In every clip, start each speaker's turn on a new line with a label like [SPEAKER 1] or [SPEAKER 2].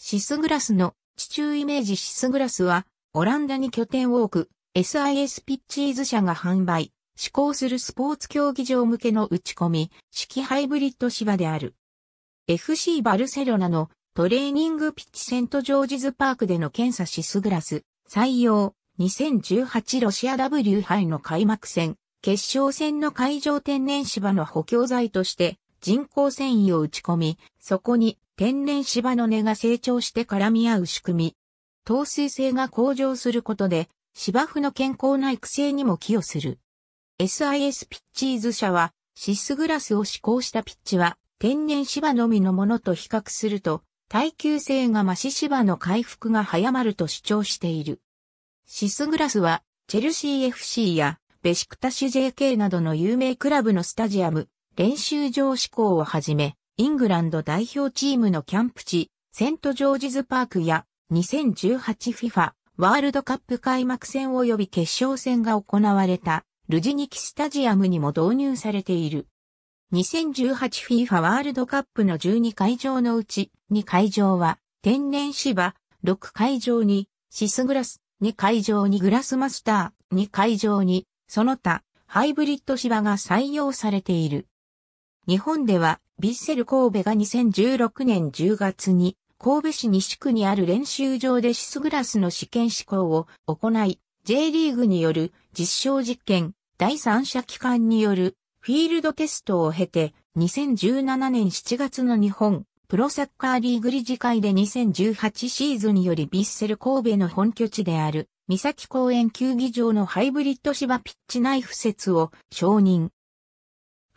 [SPEAKER 1] シスグラスの地中イメージシスグラスは、オランダに拠点を置く SIS ピッチーズ社が販売、施行するスポーツ競技場向けの打ち込み、式ハイブリッド芝である。FC バルセロナのトレーニングピッチセントジョージズパークでの検査シスグラス、採用、2018ロシア W 杯の開幕戦、決勝戦の会場天然芝の補強材として人工繊維を打ち込み、そこに天然芝の根が成長して絡み合う仕組み。透水性が向上することで、芝生の健康な育成にも寄与する。SIS ピッチーズ社は、シスグラスを施行したピッチは、天然芝のみのものと比較すると、耐久性が増し芝の回復が早まると主張している。シスグラスは、チェルシー FC や、ベシクタシュ JK などの有名クラブのスタジアム、練習場施行をはじめ、イングランド代表チームのキャンプ地、セントジョージズパークや 2018FIFA ワールドカップ開幕戦及び決勝戦が行われたルジニキスタジアムにも導入されている。2018FIFA ワールドカップの12会場のうち2会場は天然芝、6会場にシスグラス、2会場にグラスマスター、2会場にその他ハイブリッド芝が採用されている。日本では、ビッセル神戸が2016年10月に、神戸市西区にある練習場でシスグラスの試験試行を行い、J リーグによる実証実験、第三者機関によるフィールドテストを経て、2017年7月の日本プロサッカーリーグ理事会で2018シーズンによりビッセル神戸の本拠地である、三崎公園球技場のハイブリッド芝ピッチ内付設を承認。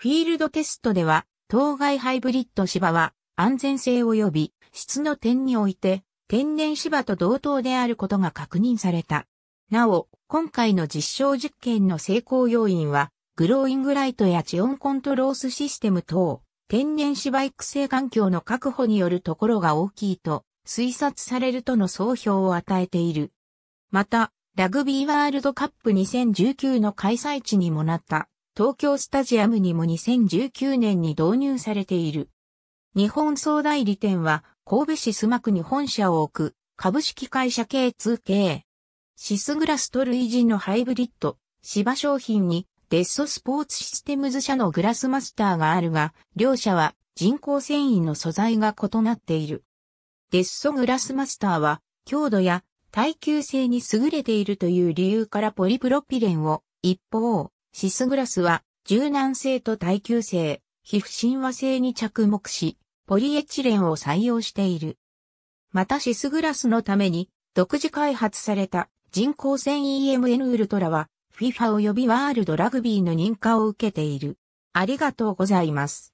[SPEAKER 1] フィールドテストでは、当該ハイブリッド芝は安全性及び質の点において天然芝と同等であることが確認された。なお、今回の実証実験の成功要因は、グローイングライトや地温コントロースシステム等、天然芝育成環境の確保によるところが大きいと推察されるとの総評を与えている。また、ラグビーワールドカップ2019の開催地にもなった東京スタジアムにも2019年に導入されている。日本総代理店は神戸市須磨区に本社を置く株式会社 K2K。シスグラスと類似のハイブリッド、芝商品にデッソスポーツシステムズ社のグラスマスターがあるが、両社は人工繊維の素材が異なっている。デッソグラスマスターは強度や耐久性に優れているという理由からポリプロピレンを一方、シスグラスは柔軟性と耐久性、皮膚親和性に着目し、ポリエチレンを採用している。またシスグラスのために独自開発された人工繊維 EMN ウルトラは FIFA 及びワールドラグビーの認可を受けている。ありがとうございます。